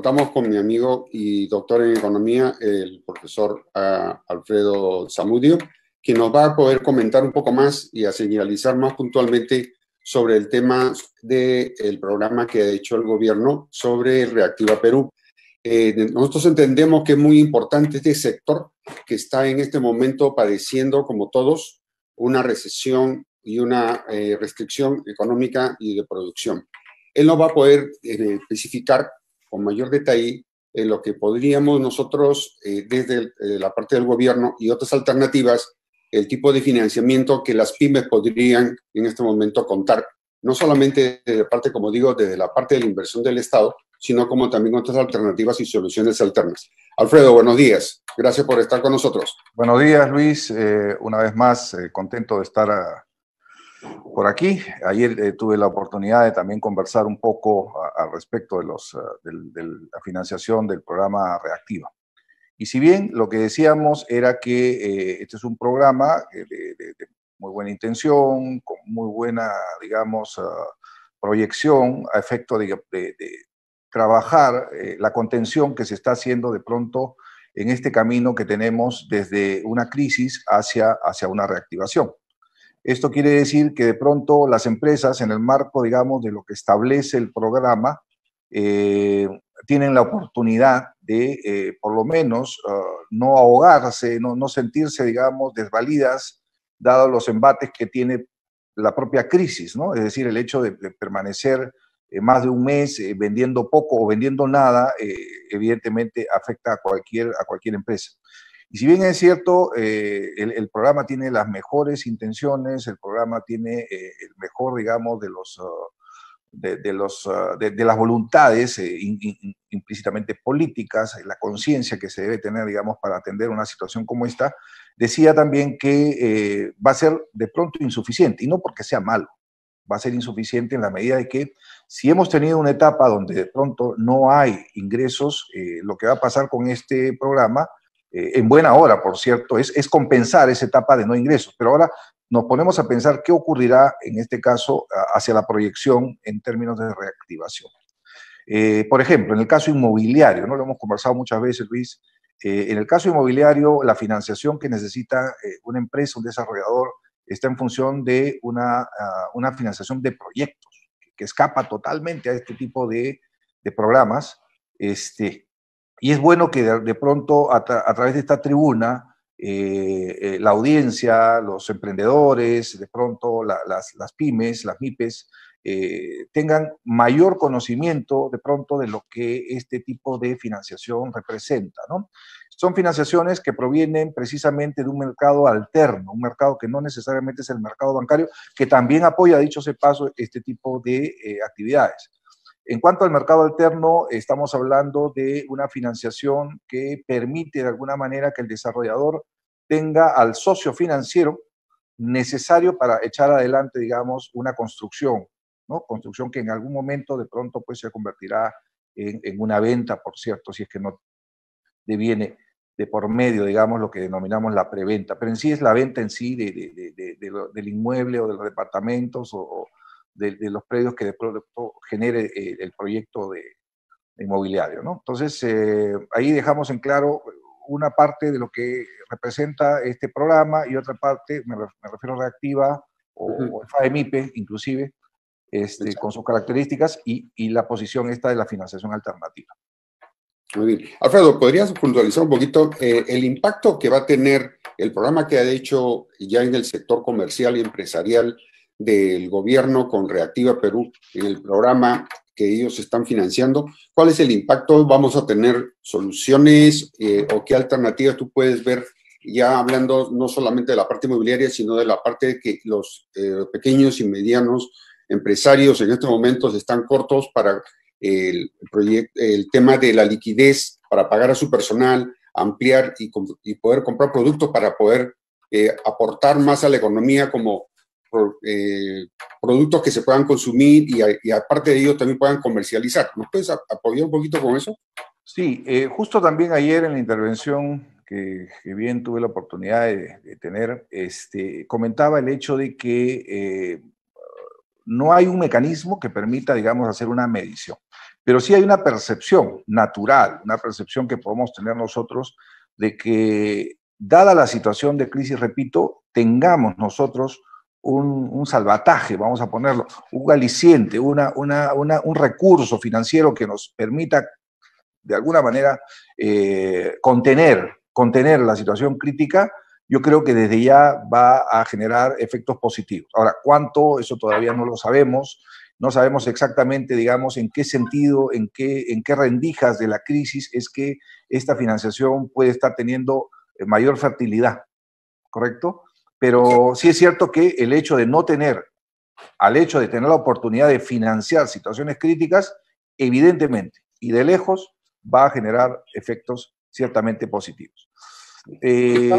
Contamos con mi amigo y doctor en economía, el profesor ah, Alfredo Zamudio, que nos va a poder comentar un poco más y a señalizar más puntualmente sobre el tema del el programa que ha hecho el gobierno sobre Reactiva Perú. Eh, nosotros entendemos que es muy importante este sector que está en este momento padeciendo, como todos, una recesión y una eh, restricción económica y de producción. Él nos va a poder eh, especificar con mayor detalle en eh, lo que podríamos nosotros, eh, desde eh, la parte del gobierno y otras alternativas, el tipo de financiamiento que las pymes podrían en este momento contar, no solamente desde la parte, como digo, desde la parte de la inversión del Estado, sino como también otras alternativas y soluciones alternas. Alfredo, buenos días. Gracias por estar con nosotros. Buenos días, Luis. una vez más, contento de estar a, ah, por aquí. Ayer eh, tuve la oportunidad de también conversar un poco al respecto de, los, eh, la financiación del programa Reactiva. Y si bien lo que decíamos era que eh, este es un programa de, muy buena intención, con muy buena, digamos, ah, proyección a efecto de, trabajar la contención que se está haciendo de pronto en este camino que tenemos desde una crisis hacia, hacia una reactivación. Esto quiere decir que de pronto las empresas, en el marco, digamos, de lo que establece el programa, eh, tienen la oportunidad de, eh, por lo menos, ah, no ahogarse, no, sentirse, digamos, desvalidas, dado los embates que tiene la propia crisis, ¿no? Es decir, el hecho de, permanecer eh, más de un mes vendiendo poco o vendiendo nada, evidentemente afecta a cualquier, a cualquier empresa. Y si bien es cierto, eh, el, programa tiene las mejores intenciones, el programa tiene eh, el mejor, digamos, de los... Ah, ah, de, las voluntades eh, implícitamente políticas, la conciencia que se debe tener, digamos, para atender una situación como esta, decía también que va a ser de pronto insuficiente, y no porque sea malo, va a ser insuficiente en la medida de que si hemos tenido una etapa donde de pronto no hay ingresos, lo que va a pasar con este programa eh, en buena hora, por cierto, es, compensar esa etapa de no ingresos. Pero ahora nos ponemos a pensar qué ocurrirá en este caso hacia la proyección en términos de reactivación. Eh, por ejemplo, en el caso inmobiliario, ¿no? lo hemos conversado muchas veces, Luis, eh, en el caso inmobiliario, la financiación que necesita una empresa, un desarrollador, está en función de una, ah, financiación de proyectos, que, escapa totalmente a este tipo de, programas, este, y es bueno que de, pronto a, través de esta tribuna eh, eh, la audiencia, los emprendedores, de pronto las, pymes, las MIPES, eh, tengan mayor conocimiento de pronto de lo que este tipo de financiación representa. Son financiaciones que provienen precisamente de un mercado alterno, un mercado que no necesariamente es el mercado bancario, que también apoya, dicho sea paso, este tipo de actividades. En cuanto al mercado alterno, estamos hablando de una financiación que permite de alguna manera que el desarrollador tenga al socio financiero necesario para echar adelante, digamos, una construcción, ¿no? Construcción que en algún momento de pronto pues se convertirá en, una venta, por cierto, si es que no deviene de por medio, digamos, lo que denominamos la preventa, pero en sí es la venta en sí de, del inmueble o de los departamentos o, de, los predios que de pronto genere eh, el proyecto de, inmobiliario. ¿no? Entonces, eh, ahí dejamos en claro una parte de lo que representa este programa y otra parte, me, refiero a Reactiva o, uh inclusive, este, con sus características y, y, la posición esta de la financiación alternativa. Muy bien. Alfredo, ¿podrías puntualizar un poquito eh, el impacto que va a tener el programa que ha hecho ya en el sector comercial y empresarial del gobierno con Reactiva Perú en el programa que ellos están financiando, ¿cuál es el impacto? ¿Vamos a tener soluciones eh, o qué alternativas tú puedes ver? Ya hablando no solamente de la parte inmobiliaria, sino de la parte de que los eh, pequeños y medianos empresarios en estos momentos están cortos para el, el tema de la liquidez, para pagar a su personal, ampliar y, poder comprar productos para poder eh, aportar más a la economía como eh, productos que se puedan consumir y, aparte de ellos también puedan comercializar. ¿Nos puedes apoyar un poquito con eso? Sí, eh, justo también ayer en la intervención que, bien tuve la oportunidad de, tener, este, comentaba el hecho de que eh, no hay un mecanismo que permita, digamos, hacer una medición, pero sí hay una percepción natural, una percepción que podemos tener nosotros de que, dada la situación de crisis, repito, tengamos nosotros un, salvataje, vamos a ponerlo, un aliciente, una, un recurso financiero que nos permita de alguna manera eh, contener, contener la situación crítica, yo creo que desde ya va a generar efectos positivos. Ahora, ¿cuánto? Eso todavía no lo sabemos. No sabemos exactamente, digamos, en qué sentido, en qué, en qué rendijas de la crisis es que esta financiación puede estar teniendo mayor fertilidad, ¿correcto? Pero sí es cierto que el hecho de no tener, al hecho de tener la oportunidad de financiar situaciones críticas, evidentemente y de lejos va a generar efectos ciertamente positivos. Eh,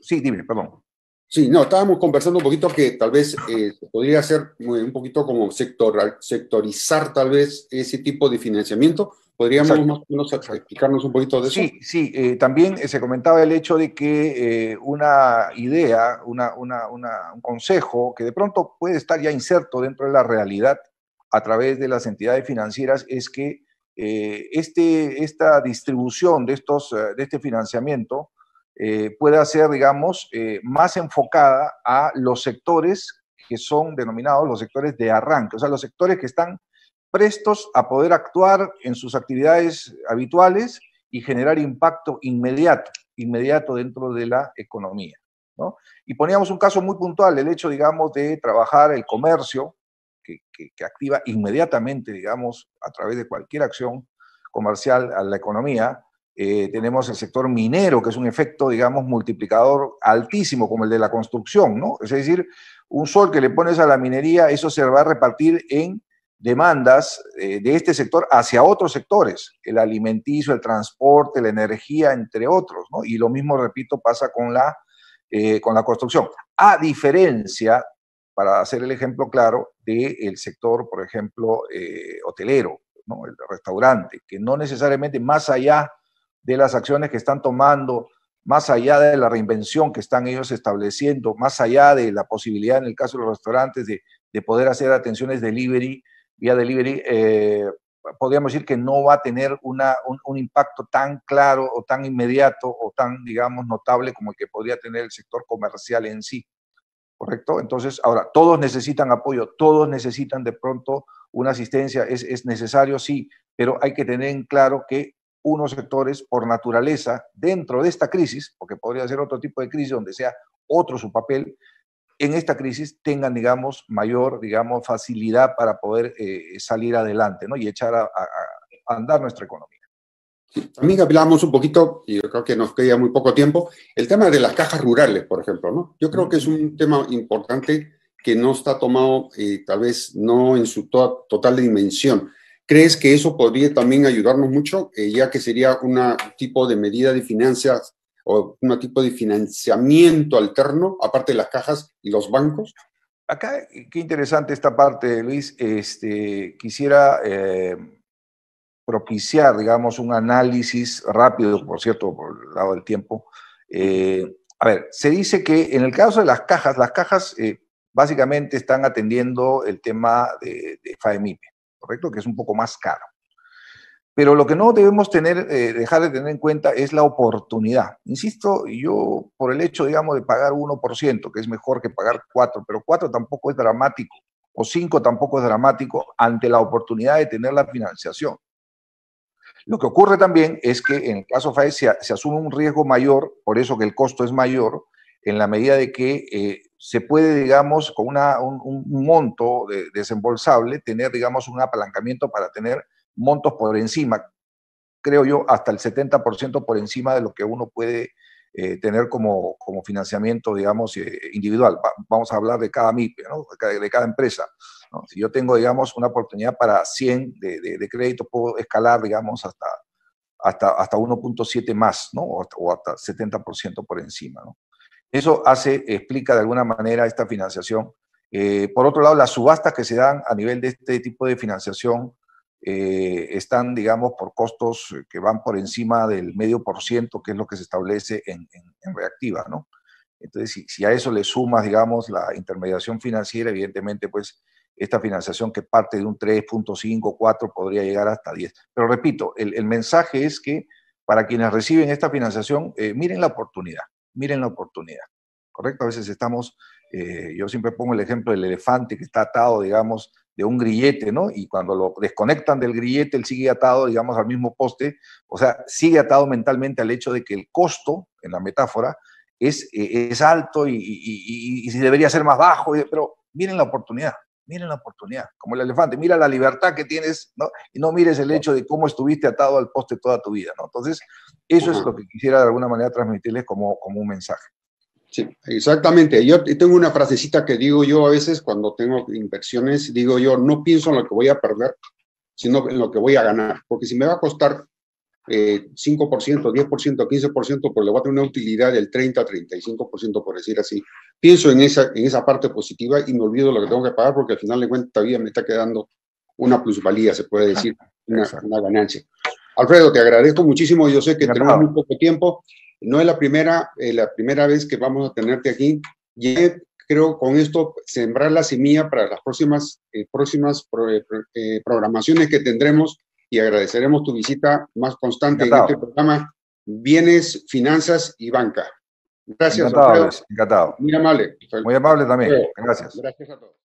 sí, dime, perdón. Sí, no, estábamos conversando un poquito que tal vez eh, podría ser eh, un poquito como sector, sectorizar tal vez ese tipo de financiamiento ¿Podríamos más o explicarnos un poquito de eso? Sí, sí. Eh, también eh, se comentaba el hecho de que eh, una idea, un consejo que de pronto puede estar ya inserto dentro de la realidad a través de las entidades financieras es que este, esta distribución de, estos, de este financiamiento pueda ser, digamos, más enfocada a los sectores que son denominados los sectores de arranque, o sea, los sectores que están prestos a poder actuar en sus actividades habituales y generar impacto inmediato, inmediato dentro de la economía. ¿no? Y poníamos un caso muy puntual, el hecho, digamos, de trabajar el comercio, que, activa inmediatamente, digamos, a través de cualquier acción comercial a la economía, eh, tenemos el sector minero, que es un efecto, digamos, multiplicador altísimo, como el de la construcción, ¿no? Es decir, un sol que le pones a la minería, eso se va a repartir en demandas eh, de este sector hacia otros sectores, el alimenticio, el transporte, la energía, entre otros, Y lo mismo, repito, pasa con la, eh, con la construcción. A diferencia, para hacer el ejemplo claro, del sector, por ejemplo, eh, hotelero, el restaurante, que no necesariamente más allá de las acciones que están tomando, más allá de la reinvención que están ellos estableciendo, más allá de la posibilidad en el caso de los restaurantes de, de poder hacer atenciones delivery, vía delivery, eh, podríamos decir que no va a tener una, un, un, impacto tan claro o tan inmediato o tan, digamos, notable como el que podría tener el sector comercial en sí. ¿Correcto? Entonces, ahora, todos necesitan apoyo, todos necesitan de pronto una asistencia, es, es necesario, sí, pero hay que tener en claro que unos sectores, por naturaleza, dentro de esta crisis, porque podría ser otro tipo de crisis donde sea otro su papel, en esta crisis tengan, digamos, mayor, digamos, facilidad para poder eh, salir adelante, ¿no? Y echar a, andar nuestra economía. también hablamos un poquito, y yo creo que nos queda muy poco tiempo, el tema de las cajas rurales, por ejemplo, ¿no? Yo creo que es un tema importante que no está tomado, eh, tal vez no en su total dimensión. ¿Crees que eso podría también ayudarnos mucho, eh, ya que sería un tipo de medida de finanzas o un tipo de financiamiento alterno, aparte de las cajas y los bancos? Acá, qué interesante esta parte, Luis. Este, quisiera eh, propiciar, digamos, un análisis rápido, por cierto, por el lado del tiempo. Eh, a ver, se dice que en el caso de las cajas, las cajas eh, básicamente están atendiendo el tema de, de e ¿correcto? Que es un poco más caro. Pero lo que no debemos tener, eh, dejar de tener en cuenta es la oportunidad. Insisto, yo por el hecho, digamos, de pagar 1%, que es mejor que pagar 4, pero 4 tampoco es dramático, o 5 tampoco es dramático ante la oportunidad de tener la financiación. Lo que ocurre también es que en el caso FAE se, asume un riesgo mayor, por eso que el costo es mayor, en la medida de que eh, se puede, digamos, con un, un, monto desembolsable, tener, digamos, un apalancamiento para tener montos por encima, creo yo, hasta el 70% por encima de lo que uno puede eh, tener como, como, financiamiento, digamos, eh, individual. vamos a hablar de cada MIP, de, cada, empresa. Si yo tengo, digamos, una oportunidad para 100 de, de, crédito, puedo escalar, digamos, hasta, hasta, hasta 1.7 más, ¿no? o, hasta, o 70% por encima. Eso hace, explica de alguna manera esta financiación. Eh, por otro lado, las subastas que se dan a nivel de este tipo de financiación eh, están, digamos, por costos eh, que van por encima del medio por ciento, que es lo que se establece en, reactiva, ¿no? Entonces, si, a eso le sumas, digamos, la intermediación financiera, evidentemente, pues, esta financiación que parte de un 3.5, 4 podría llegar hasta 10. Pero repito, el, mensaje es que para quienes reciben esta financiación, eh, miren la oportunidad, miren la oportunidad, ¿correcto? A veces estamos, yo siempre pongo el ejemplo del elefante que está atado, digamos, de un grillete, ¿no? Y cuando lo desconectan del grillete, él sigue atado, digamos, al mismo poste, o sea, sigue atado mentalmente al hecho de que el costo, en la metáfora, es, eh, es alto y, y, debería ser más bajo, pero miren la oportunidad, miren la oportunidad, como el elefante, mira la libertad que tienes, ¿no? Y no mires el hecho de cómo estuviste atado al poste toda tu vida, ¿no? Entonces, eso es lo que quisiera de alguna manera transmitirles como, como un mensaje. Sí, exactamente. Yo tengo una frasecita que digo yo a veces cuando tengo inversiones, digo yo, no pienso en lo que voy a perder, sino en lo que voy a ganar, porque si me va a costar 5%, 10%, 15%, pues le voy a tener una utilidad del 30, 35%, por decir así. Pienso en esa, en esa parte positiva y me olvido lo que tengo que pagar porque al final de cuentas todavía me está quedando una plusvalía, se puede decir, una, ganancia. Alfredo, te agradezco muchísimo. Yo sé que tenemos muy poco tiempo no es la primera, eh, la primera vez que vamos a tenerte aquí. Y creo con esto sembrar la semilla para las próximas, eh, próximas eh, programaciones que tendremos y agradeceremos tu visita más constante en este programa. Bienes, finanzas y banca. Gracias, encantado, Encantado. Muy amable. Muy amable también. Gracias. Gracias a todos.